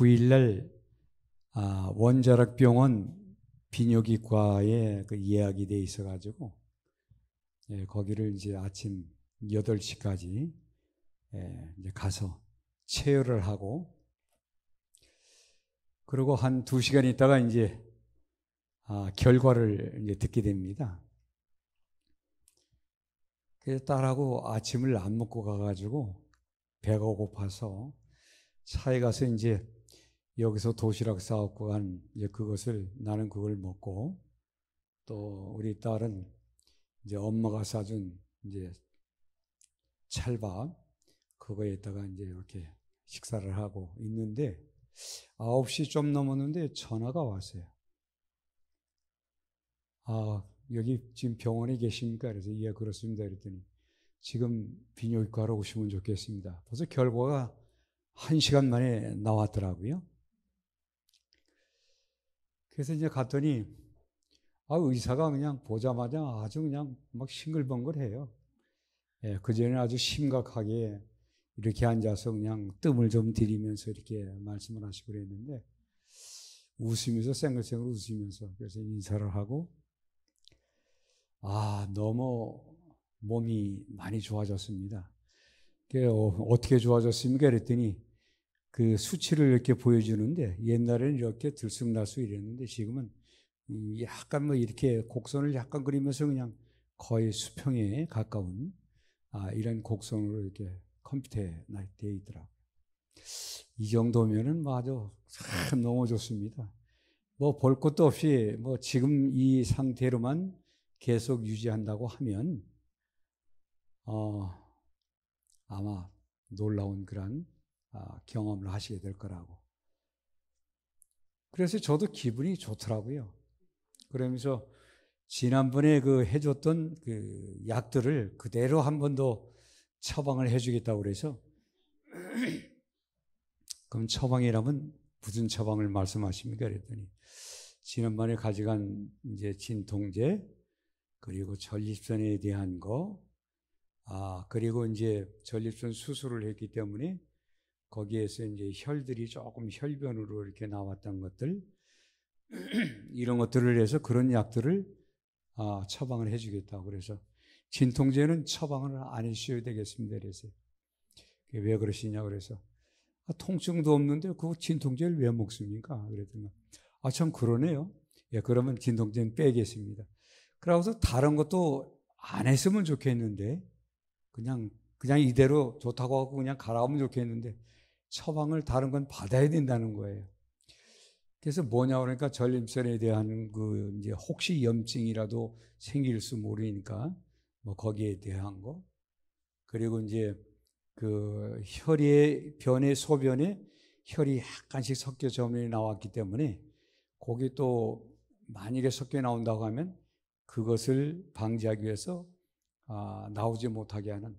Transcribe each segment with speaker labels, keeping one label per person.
Speaker 1: 9일날 아, 원자력병원 비뇨기과에 그 예약이 돼 있어가지고 예, 거기를 이제 아침 8시까지 예, 이제 가서 체열을 하고 그리고 한 2시간 있다가 이제 아, 결과를 이제 듣게 됩니다. 그래서 딸하고 아침을 안 먹고 가가지고 배가 고파서 차에 가서 이제 여기서 도시락 싸왔고한 이제 그것을 나는 그걸 먹고 또 우리 딸은 이제 엄마가 싸준 이제 찰밥 그거에다가 이제 이렇게 식사를 하고 있는데 9시 좀 넘었는데 전화가 왔어요. 아, 여기 지금 병원에 계십니까? 그래서 예, 그렇습니다. 그랬더니 지금 비뇨기과로 오시면 좋겠습니다. 벌써 결과가 한 시간 만에 나왔더라고요. 그래서 이제 갔더니 아 의사가 그냥 보자마자 아주 그냥 막 싱글벙글해요. 예, 그 전에 는 아주 심각하게 이렇게 앉아서 그냥 뜸을 좀 들이면서 이렇게 말씀을 하시고 그랬는데 웃으면서 쌩글쌩글 웃으면서 그래서 인사를 하고 아 너무 몸이 많이 좋아졌습니다. 그 어, 어떻게 좋아졌습니까? 그랬더니 그 수치를 이렇게 보여주는데 옛날에는 이렇게 들쑥날쑥 이랬는데 지금은 약간 뭐 이렇게 곡선을 약간 그리면서 그냥 거의 수평에 가까운 아, 이런 곡선으로 이렇게 컴퓨터에 되어 있더라고요. 이 정도면은 뭐 아주 참 너무 좋습니다. 뭐 볼 것도 없이 뭐 지금 이 상태로만 계속 유지한다고 하면 어, 아마 놀라운 그런 아, 경험을 하시게 될 거라고. 그래서 저도 기분이 좋더라고요. 그러면서 지난번에 그 해줬던 그 약들을 그대로 한 번 더 처방을 해주겠다고 그래서 그럼 처방이라면 무슨 처방을 말씀하십니까? 그랬더니 지난번에 가져간 이제 진통제 그리고 전립선에 대한 거, 아 그리고 이제 전립선 수술을 했기 때문에 거기에서 이제 혈들이 조금 혈변으로 이렇게 나왔던 것들 이런 것들을 해서 그런 약들을 아, 처방을 해주겠다 그래서 진통제는 처방을 안 해주셔야 되겠습니다. 그래서 왜 그러시냐 그래서 아, 통증도 없는데 그 진통제를 왜 먹습니까? 그랬더니 아참 그러네요. 예 그러면 진통제는 빼겠습니다. 그러고서 다른 것도 안 했으면 좋겠는데 그냥 그냥 이대로 좋다고 하고 그냥 가라면 좋겠는데 처방을 다른 건 받아야 된다는 거예요. 그래서 뭐냐 그러니까 전립선에 대한 그 이제 혹시 염증이라도 생길 수 모르니까 뭐 거기에 대한 거 그리고 이제 그 혈의 변의 소변에 혈이 약간씩 섞여 점이 나왔기 때문에 거기 또 만일에 섞여 나온다고 하면 그것을 방지하기 위해서 아, 나오지 못하게 하는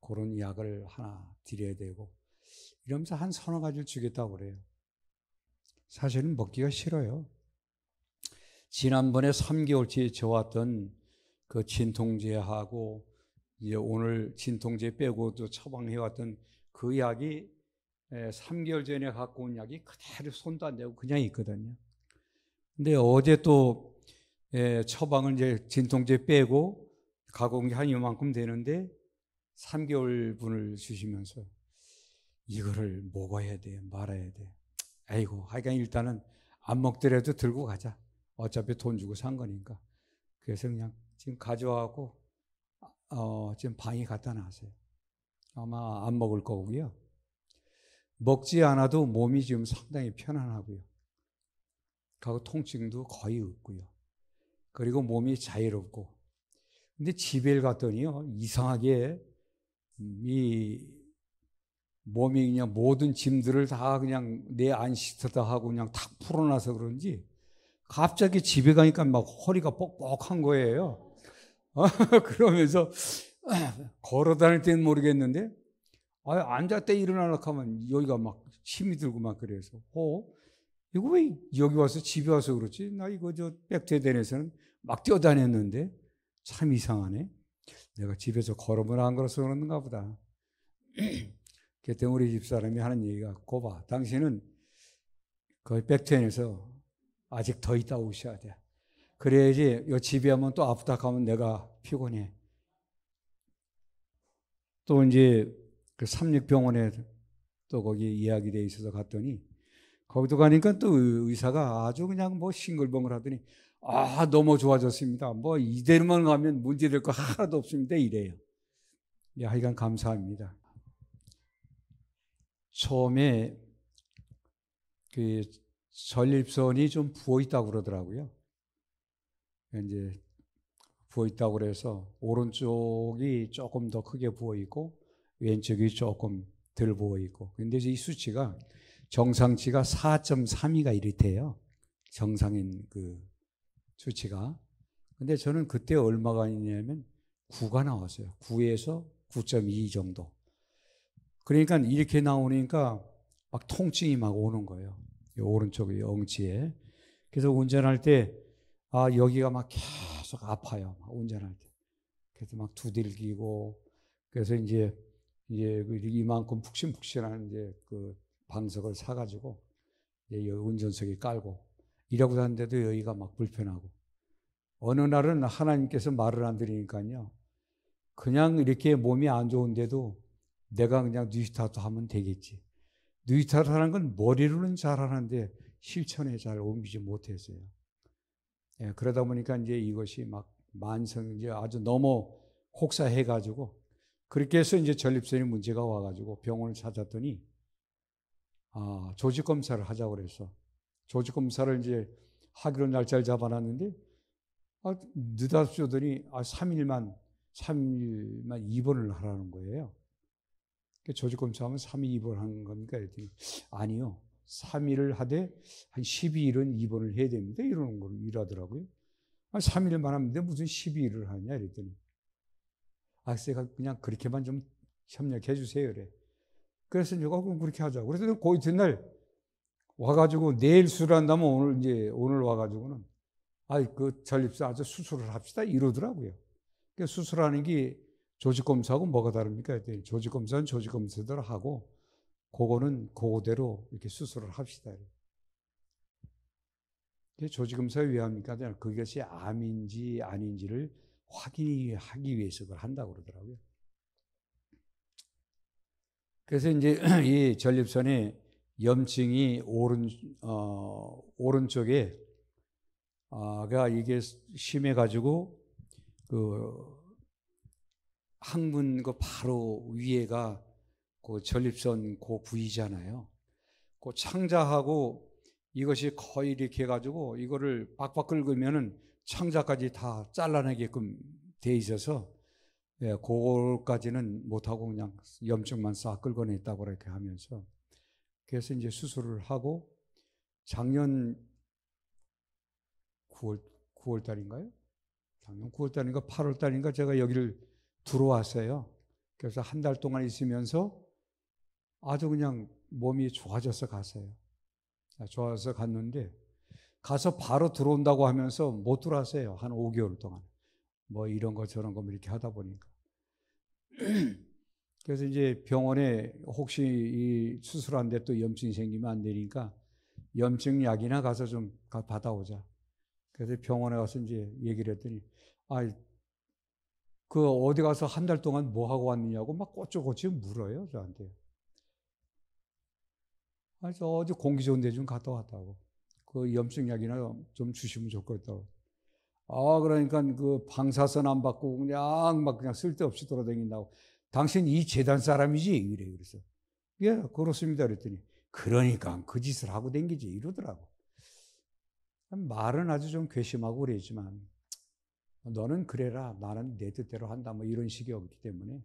Speaker 1: 그런 약을 하나 드려야 되고 이러면서 한 서너 가지를 주겠다고 그래요. 사실은 먹기가 싫어요. 지난번에 3개월째 저왔던 그 진통제하고 이제 오늘 진통제 빼고도 처방해왔던 그 약이 3개월 예, 전에 갖고 온 약이 그대로 손도 안 대고 그냥 있거든요. 근데 어제 또 예, 처방을 이제 진통제 빼고 가공이 한 이만큼 되는데 3개월 분을 주시면서 이거를 먹어야 돼, 말아야 돼. 아이고, 하여간 일단은 안 먹더라도 들고 가자. 어차피 돈 주고 산 거니까. 그래서 그냥 지금 가져와고, 어, 지금 방에 갖다 놨어요. 아마 안 먹을 거고요. 먹지 않아도 몸이 지금 상당히 편안하고요. 그리고 통증도 거의 없고요. 그리고 몸이 자유롭고. 근데 집에 갔더니요, 이상하게 음, 이 몸이 그냥 모든 짐들을 다 그냥 내 안시트다 하고 그냥 탁 풀어놔서 그런지 갑자기 집에 가니까 막 허리가 뻑뻑한 거예요. 어? 그러면서 걸어 다닐 때는 모르겠는데 아, 앉았다 일어나라 하면 여기가 막 힘이 들고 막 그래서 어? 이거 왜 여기 와서 집에 와서 그렇지? 나 이거 저백제대 d 에서는막 뛰어다녔는데 참 이상하네. 내가 집에서 걸음을 안 걸어서 그런가 보다. 개덩어리 집사람이 하는 얘기가 고바 당신은 거의 백천에서 아직 더 있다 오셔야 돼. 그래야지 요 집에 하면 또 아프다 하면 내가 피곤해. 또 이제 그 삼육병원에 또 거기 이야기돼 있어서 갔더니 거기도 가니까 또 의사가 아주 그냥 뭐 싱글벙글 하더니 아 너무 좋아졌습니다. 뭐 이대로만 가면 문제될 거 하나도 없습니다 이래요. 예, 하여간 감사합니다. 처음에 그 전립선이 좀 부어 있다고 그러더라고요. 이제 부어 있다고 그래서 오른쪽이 조금 더 크게 부어 있고 왼쪽이 조금 덜 부어 있고. 근데 이 수치가 정상치가 4.32가 이렇대요. 정상인 그 수치가. 근데 저는 그때 얼마가 있냐면 9가 나왔어요. 9에서 9.2 정도. 그러니까 이렇게 나오니까 막 통증이 막 오는 거예요. 오른쪽 엉치에. 그래서 운전할 때, 아, 여기가 막 계속 아파요. 막 운전할 때. 그래서 막 두들기고, 그래서 이제, 이제 그 이만큼 푹신푹신한 이제 그 방석을 사가지고, 이제 운전석에 깔고, 이러고 다는데도 여기가 막 불편하고. 어느 날은 하나님께서 말을 안 들으니까요. 그냥 이렇게 몸이 안 좋은데도 내가 그냥 뉴스타트 하면 되겠지. 뉴스타트 하는 건 머리로는 잘하는데 실천에 잘 옮기지 못했어요. 예, 그러다 보니까 이제 이것이 막 만성, 이제 아주 너무 혹사해가지고 그렇게 해서 이제 전립선이 문제가 와가지고 병원을 찾았더니 아, 조직 검사를 하자고 그래서 조직 검사를 이제 하기로 날짜를 잡아놨는데 아, 느닷없이 오더니 아, 3일만 3일만 입원을 하라는 거예요. 조직검사하면 그러니까 3일 입원한 겁니까? 이랬더니, 아니요. 3일을 하되 한 12일은 입원을 해야 됩니다. 이러는 걸 일하더라고요. 3일만 아, 하면 돼. 무슨 12일을 하냐? 이랬더니, 아, 제가 그냥 그렇게만 좀 협력해 주세요. 그래. 그래서 내가 어, 그럼 그렇게 하자. 그래서 거의 뒷날 와가지고 내일 수술 한다면 오늘 이제 오늘 와가지고는 아이 그 전립선 아주 수술을 합시다 이러더라고요. 그 수술하는 게 조직검사하고 뭐가 다릅니까? 조직검사는 조직검사대로 하고 그거는 그대로 이렇게 수술을 합시다. 조직검사에 왜 합니까? 그것이 그 암인지 아닌지를 확인하기 위해서 그걸 한다고 그러더라고요. 그래서 이제 이 전립선에 염증이 오른 어, 오른쪽에 아가 그러니까 이게 심해 가지고 그 항문 그 바로 위에가 그 전립선 그 부위잖아요. 그 창자하고 이것이 거의 이렇게 해가지고 이거를 빡빡 긁으면은 창자까지 다 잘라내게끔 돼 있어서 예, 그걸까지는 못하고 그냥 염증만 싹 긁어냈다고 이렇게 하면서 그래서 이제 수술을 하고 작년 9월 9월 달인가요? 작년 9월 달인가 8월 달인가 제가 여기를 들어왔어요. 그래서 한 달 동안 있으면서 아주 그냥 몸이 좋아져서 갔어요. 아, 좋아서 갔는데 가서 바로 들어온다고 하면서 못 들어왔어요. 한 5개월 동안. 뭐 이런 거 저런 거 뭐 이렇게 하다 보니까. 그래서 이제 병원에 혹시 이 수술한데 또 염증이 생기면 안 되니까 염증 약이나 가서 좀 받아오자. 그래서 병원에 가서 이제 얘기를 했더니 아그 어디 가서 한 달 동안 뭐 하고 왔느냐고 막 꼬치꼬치 물어요, 저한테. 그래서 어디 공기 좋은 데 좀 갔다 왔다고. 그 염증약이나 좀 주시면 좋겠다고. 아, 그러니까 그 방사선 안 받고 그냥 막 그냥 쓸데없이 돌아다닌다고. 당신 이 재단 사람이지? 이래. 그래서. 예, 그렇습니다. 그랬더니. 그러니까 그 짓을 하고 댕기지. 이러더라고. 말은 아주 좀 괘씸하고 그랬지만 너는 그래라. 나는 내 뜻대로 한다. 뭐 이런 식이었기 때문에.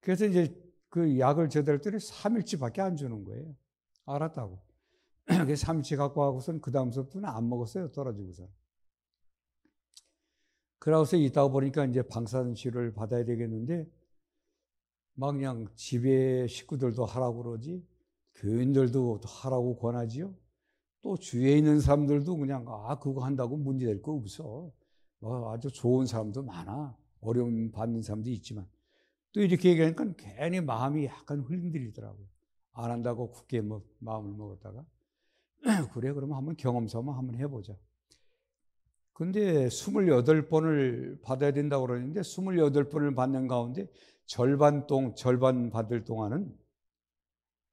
Speaker 1: 그래서 이제 그 약을 제대로 때려 3일치밖에 안 주는 거예요. 알았다고. 그래 3일치 갖고 하고선 그 다음서부터는 안 먹었어요. 떨어지고서. 그러고서 있다 보니까 이제 방사선 치료를 받아야 되겠는데 막 그냥 집에 식구들도 하라고 그러지 교인들도 하라고 권하지요. 또 주위에 있는 사람들도 그냥 아 그거 한다고 문제될 거 없어. 뭐 아주 좋은 사람도 많아. 어려움 받는 사람도 있지만 또 이렇게 얘기하니까 괜히 마음이 약간 흘린들리더라고요. 안 한다고 굳게 뭐 마음을 먹었다가 그래 그러면 한번 경험 삼아 한번 해보자. 근데 28번을 받아야 된다고 그러는데 28번을 받는 가운데 절반 동 절반 받을 동안은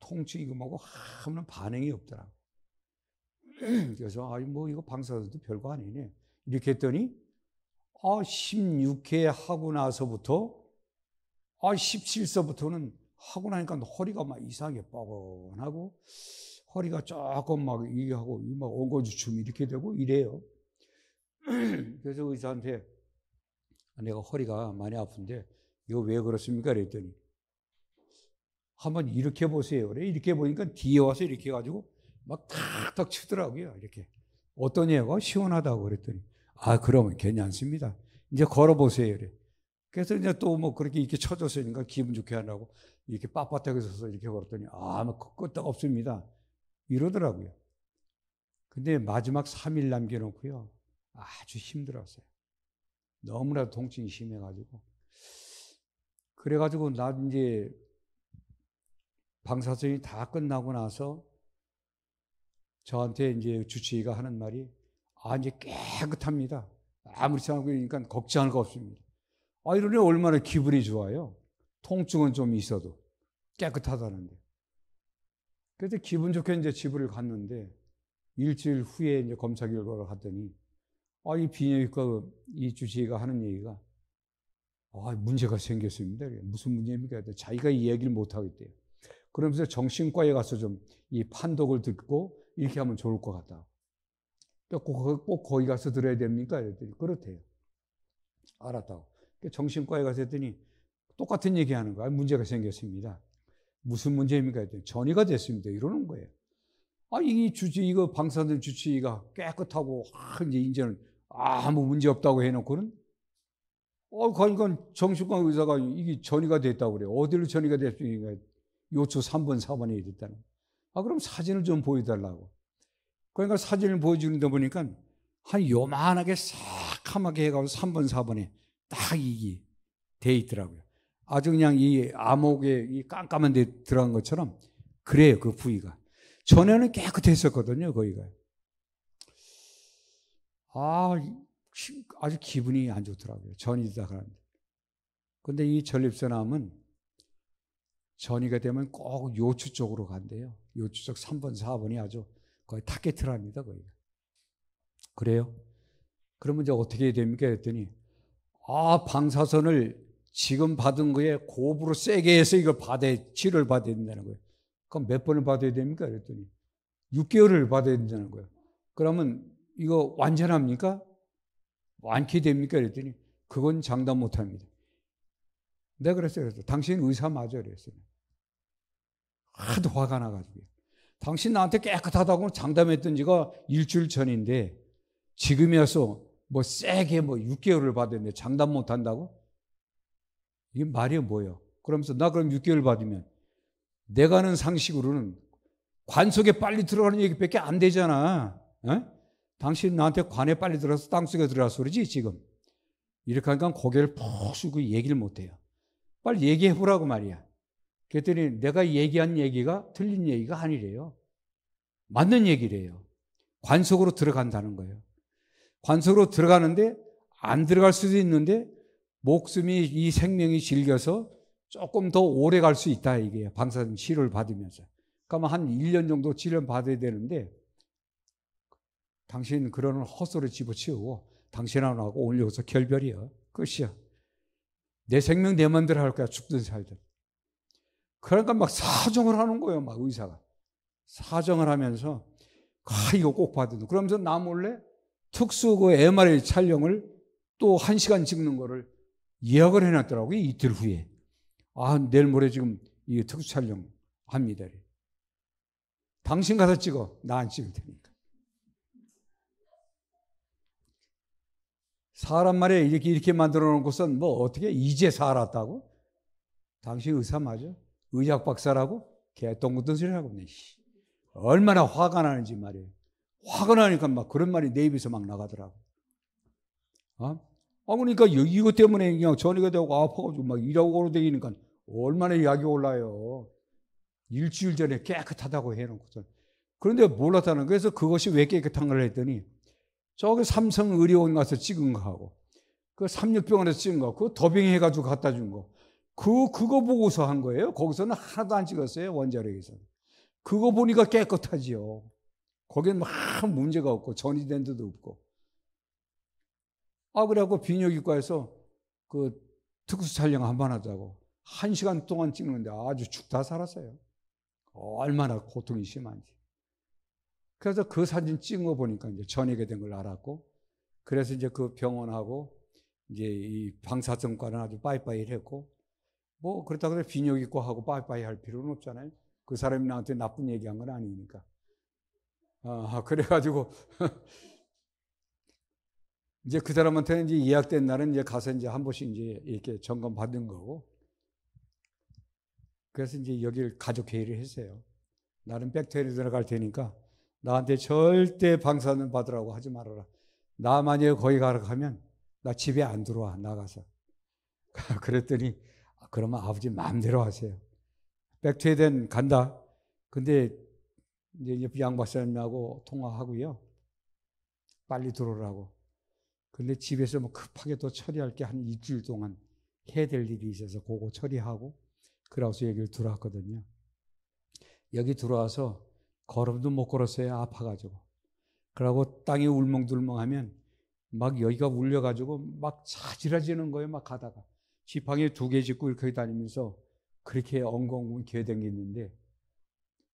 Speaker 1: 통증이금하고 아무런 반응이 없더라고. 요 그래서 아니 뭐 이거 방사선도 별거 아니네. 이렇게 했더니 아, 16회 하고 나서부터 아, 17서부터는 하고 나니까 허리가 막 이상하게 뻐근하고 허리가 조금 막 이게 하고 막 엉거주춤 이렇게 되고 이래요. 그래서 의사한테 내가 허리가 많이 아픈데 이거 왜 그렇습니까? 그랬더니 한번 이렇게 보세요. 그래 이렇게 보니까 뒤에 와서 이렇게 해가지고 막 탁탁 치더라고요. 이렇게 어떤 애가 시원하다고 그랬더니 아, 그러면 괜찮습니다. 이제 걸어보세요. 이래. 그래서 이제 또 뭐 그렇게 이렇게 쳐줬으니까 기분 좋게 하라고 이렇게 빳빳하게 서서 이렇게 걸었더니 아, 뭐 끝도 그 없습니다. 이러더라고요. 근데 마지막 3일 남겨놓고요. 아주 힘들었어요. 너무나 통증이 심해가지고. 그래가지고 나 이제 방사선이 다 끝나고 나서 저한테 이제 주치의가 하는 말이 아니 깨끗합니다. 아무리 생각하고 니까 걱정할 거 없습니다. 아, 이러니 얼마나 기분이 좋아요. 통증은 좀 있어도 깨끗하다는데. 그래서 기분 좋게 이제 집을 갔는데 일주일 후에 이제 검사 결과를 하더니 아, 이 비뇨기과 이 주치의가 하는 얘기가 아, 문제가 생겼습니다. 무슨 문제입니까? 자기가 이 얘기를 못 하겠대요. 그러면서 정신과에 가서 좀 이 판독을 듣고 이렇게 하면 좋을 것 같다. 꼭, 꼭 거기 가서 들어야 됩니까? 이랬더니 그렇대요. 알았다고. 그러니까 정신과에 가서 했더니 똑같은 얘기 하는 거야. 문제가 생겼습니다. 무슨 문제입니까? 했더니 전이가 됐습니다. 이러는 거예요. 아, 이 주치, 이거 방사선 주치의가 깨끗하고, 아, 이제 이제는 아무 문제 없다고 해놓고는, 어, 그러니까 정신과 의사가 이게 전이가 됐다고 그래요. 어디로 전이가 됐습니까? 요초 3번, 4번 이랬다는. 아, 그럼 사진을 좀 보여달라고. 그러니까 사진을 보여주는데 보니까 한 요만하게 싹하게 해가고 3번, 4번에 딱 이게 돼 있더라고요. 아주 그냥 이 암흑에 이 깜깜한 데 들어간 것처럼 그래요, 그 부위가. 전에는 깨끗했었거든요, 거기가. 아, 아주 기분이 안 좋더라고요. 전이다 그러는데. 근데 이 전립선암은 전이가 되면 꼭 요추 쪽으로 간대요. 요추 쪽 3번, 4번이 아주 거의 다깨트랍니다 거의. 그래요? 그러면 이제 어떻게 해야 됩니까? 했더니, 아, 방사선을 지금 받은 거에 고부로 세게 해서 이거 받아, 치료를 받아야 된다는 거예요. 그럼 몇 번을 받아야 됩니까? 그랬더니, 6개월을 받아야 된다는 거예요. 그러면 이거 완전합니까? 완쾌 됩니까? 그랬더니, 그건 장담 못 합니다. 내가 그랬어요. 그랬어요. 당신 의사 맞아. 그랬어요. 하도 화가 나가지고. 당신 나한테 깨끗하다고 장담했던 지가 일주일 전인데 지금이어서 뭐 세게 뭐 6개월을 받았는데 장담 못 한다고? 이게 말이 뭐예요? 그러면서 나 그럼 6개월 받으면 내가 하는 상식으로는 관속에 빨리 들어가는 얘기밖에 안 되잖아. 에? 어? 당신 나한테 관에 빨리 들어서 땅속에 들어가서 그러지 지금. 이렇게 하니까 고개를 푹 숙이고 얘기를 못 해요. 빨리 얘기해 보라고 말이야. 그랬더니 내가 얘기한 얘기가 틀린 얘기가 아니래요. 맞는 얘기래요. 관속으로 들어간다는 거예요. 관속으로 들어가는데 안 들어갈 수도 있는데 목숨이 이 생명이 질겨서 조금 더 오래 갈 수 있다 이게 방사선 치료를 받으면서. 그러면 한 1년 정도 치료 받아야 되는데 당신 그런 헛소리 집어치우고 당신하고 올려서 결별이야. 끝이야. 내 생명 내 마음대로 할 거야. 죽든 살든. 그러니까 막 사정을 하는 거예요, 막 의사가. 사정을 하면서, 아, 이거 꼭 봐야 된다. 그러면서 나 몰래 특수 그 MRI 촬영을 또 한 시간 찍는 거를 예약을 해놨더라고요, 이틀 후에. 아, 내일 모레 지금 이 특수 촬영 합니다. 당신 가서 찍어. 나 안 찍을 테니까. 사람 말에 이렇게 이렇게 만들어 놓고선 뭐 어떻게 이제 살았다고? 당신 의사 맞아? 의학 박사라고 개똥 같은 소리 하고 있네. 얼마나 화가 나는지 말이에요. 화가 나니까 막 그런 말이 내 입에서 막 나가더라고. 어? 아, 그러니까 이거 때문에 그냥 전이가 되고 아파가지고 막 일하고 오러다니까 얼마나 약이 올라요. 일주일 전에 깨끗하다고 해놓고선. 그런데 몰랐다는 거예요. 그래서 그것이 왜 깨끗한 걸 했더니 저기 삼성의료원 가서 찍은 거하고 그 삼육병원에서 찍은 거, 그 더빙해가지고 갖다 준 거. 그, 그거 보고서 한 거예요. 거기서는 하나도 안 찍었어요. 원자력에서. 그거 보니까 깨끗하지요. 거긴 막 문제가 없고, 전이된 데도 없고. 아, 그래갖고 비뇨기과에서 그 특수 촬영 한 번 하자고. 한 시간 동안 찍는데 아주 죽다 살았어요. 얼마나 고통이 심한지. 그래서 그 사진 찍은 거 보니까 이제 전이게 된 걸 알았고, 그래서 이제 그 병원하고 이제 이 방사선과는 아주 빠이빠이 했고, 뭐 그렇다고 해서 빈욕 있고 하고 빠이빠이 할 필요는 없잖아요. 그 사람이 나한테 나쁜 얘기한 건 아니니까. 아, 그래가지고 이제 그 사람한테는 이제 예약된 날은 이제 가서 이제 한 번씩 이제 이렇게 점검 받은 거고. 그래서 이제 여기를 가족 회의를 했어요. 나는 백터에 들어갈 테니까 나한테 절대 방사능 받으라고 하지 말아라. 나 만약에 거기 가라 하면 나 집에 안 들어와 나가서. 그랬더니 아, 그러면 아버지 마음대로 하세요. 백투에덴 간다. 근데 이제 옆 양박사님하고 통화하고요. 빨리 들어오라고. 근데 집에서 뭐 급하게 또 처리할 게 한 일주일 동안 해야 될 일이 있어서 그거 처리하고 그라우스 얘기를 들어왔거든요. 여기 들어와서 걸음도 못 걸었어요. 아파가지고. 그러고 땅이 울멍들멍하면 막 여기가 울려가지고 막 자지러지는 거예요. 막 가다가. 지팡이 두개 짚고 이렇게 다니면서 그렇게 엉겅엉 기회 댕겼는데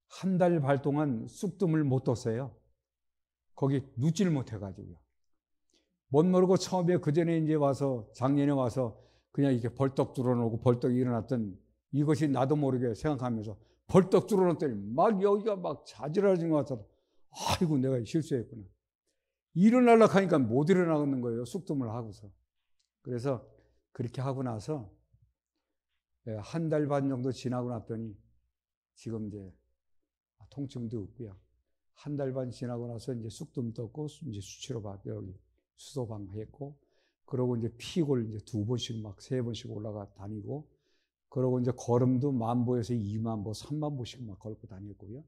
Speaker 1: 한 달발 동안 쑥뜸을 못 떴어요. 거기 눕질 못해가지고요. 못 모르고 처음에 그 전에 이제 와서 작년에 와서 그냥 이렇게 벌떡 들어놓고 벌떡 일어났던 이것이 나도 모르게 생각하면서 벌떡 들어놨더니 막 여기가 막 자지러진 것 같아서 아이고 내가 실수했구나. 일어날라 하니까 못 일어나는 거예요. 쑥뜸을 하고서. 그래서 그렇게 하고 나서 예, 한달 반 정도 지나고 났더니 지금 이제 통증도 없고요. 한 달 반 지나고 나서 이제 쑥도 떴고 이제 수치로 여기 수소방 했고 그러고 이제 피골 이제 두 번씩 막 세 번씩 올라가 다니고 그러고 이제 걸음도 만보에서 이만보삼만 보씩 막 걸고 다녔고요.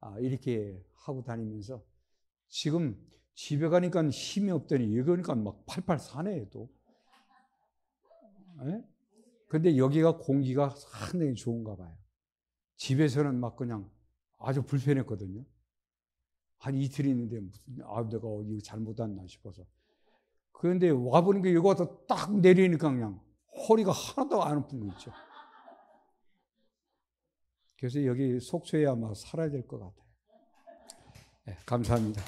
Speaker 1: 아, 이렇게 하고 다니면서 지금 집에 가니까 힘이 없더니 여기 오니까 막 팔팔 사네 또. 예? 근데 여기가 공기가 상당히 좋은가 봐요. 집에서는 막 그냥 아주 불편했거든요. 한 이틀 있는데 무슨, 아, 내가 어디 잘못 왔나 싶어서. 그런데 와보니까 여기 와서 딱 내리니까 그냥 허리가 하나도 안 아픈 거 있죠. 그래서 여기 속초에 아마 살아야 될 것 같아요. 네, 감사합니다.